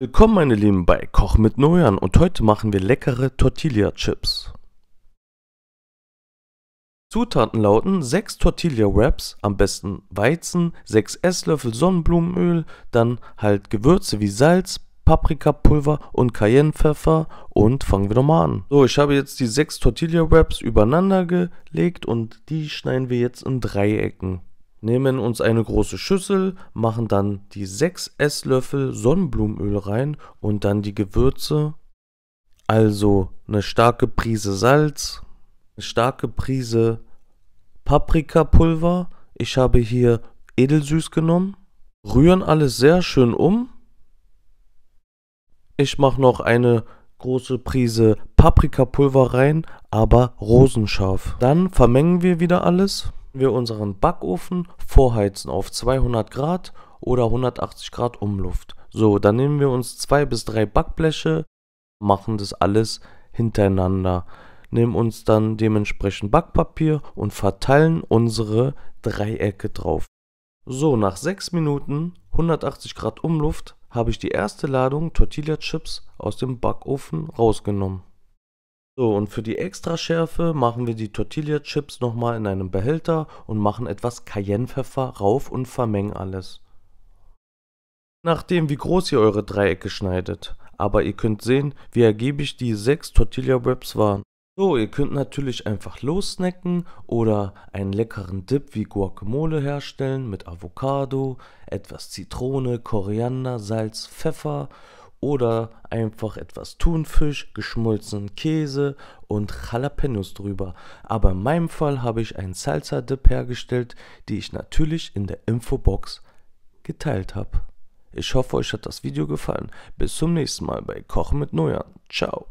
Willkommen meine Lieben bei Koch mit Neuern und heute machen wir leckere Tortilla Chips. Zutaten lauten 6 Tortilla Wraps, am besten Weizen, 6 Esslöffel Sonnenblumenöl, dann halt Gewürze wie Salz, Paprikapulver und Cayennepfeffer und fangen wir doch mal an. So, ich habe jetzt die 6 Tortilla Wraps übereinander gelegt und die schneiden wir jetzt in Dreiecken nehmen uns eine große Schüssel, machen dann die 6 Esslöffel Sonnenblumenöl rein und dann die Gewürze. Also eine starke Prise Salz, eine starke Prise Paprikapulver. Ich habe hier edelsüß genommen. Rühren alles sehr schön um. Ich mache noch eine große Prise Paprikapulver rein, aber rosenscharf. Dann vermengen wir wieder alles wir unseren Backofen vorheizen auf 200 Grad oder 180 Grad Umluft. So, dann nehmen wir uns zwei bis drei Backbleche, machen das alles hintereinander, nehmen uns dann dementsprechend Backpapier und verteilen unsere Dreiecke drauf. So, nach 6 Minuten 180 Grad Umluft habe ich die erste Ladung Tortilla Chips aus dem Backofen rausgenommen. So, und für die Extraschärfe machen wir die Tortilla-Chips nochmal in einem Behälter und machen etwas Cayenne-Pfeffer rauf und vermengen alles. Nachdem wie groß ihr eure Dreiecke schneidet, aber ihr könnt sehen, wie ergiebig die 6 Tortilla-Wraps waren. So, ihr könnt natürlich einfach lossnacken oder einen leckeren Dip wie Guacamole herstellen mit Avocado, etwas Zitrone, Koriander, Salz, Pfeffer oder einfach etwas Thunfisch, geschmolzenen Käse und Jalapenos drüber. Aber in meinem Fall habe ich einen Salsa Dip hergestellt, die ich natürlich in der Infobox geteilt habe. Ich hoffe, euch hat das Video gefallen. Bis zum nächsten Mal bei Kochen mit Neuern. Ciao.